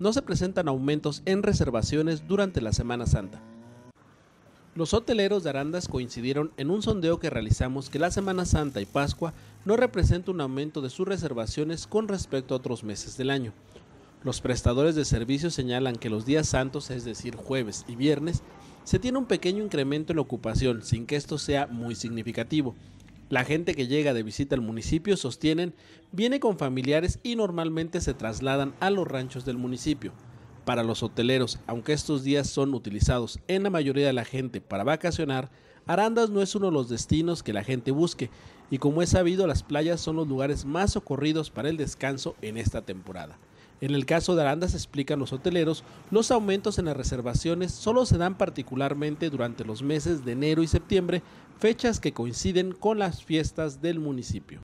no se presentan aumentos en reservaciones durante la Semana Santa. Los hoteleros de Arandas coincidieron en un sondeo que realizamos que la Semana Santa y Pascua no representa un aumento de sus reservaciones con respecto a otros meses del año. Los prestadores de servicios señalan que los días santos, es decir, jueves y viernes, se tiene un pequeño incremento en la ocupación sin que esto sea muy significativo. La gente que llega de visita al municipio, sostienen, viene con familiares y normalmente se trasladan a los ranchos del municipio. Para los hoteleros, aunque estos días son utilizados en la mayoría de la gente para vacacionar, Arandas no es uno de los destinos que la gente busque y como es sabido las playas son los lugares más socorridos para el descanso en esta temporada. En el caso de Arandas, explican los hoteleros, los aumentos en las reservaciones solo se dan particularmente durante los meses de enero y septiembre, fechas que coinciden con las fiestas del municipio.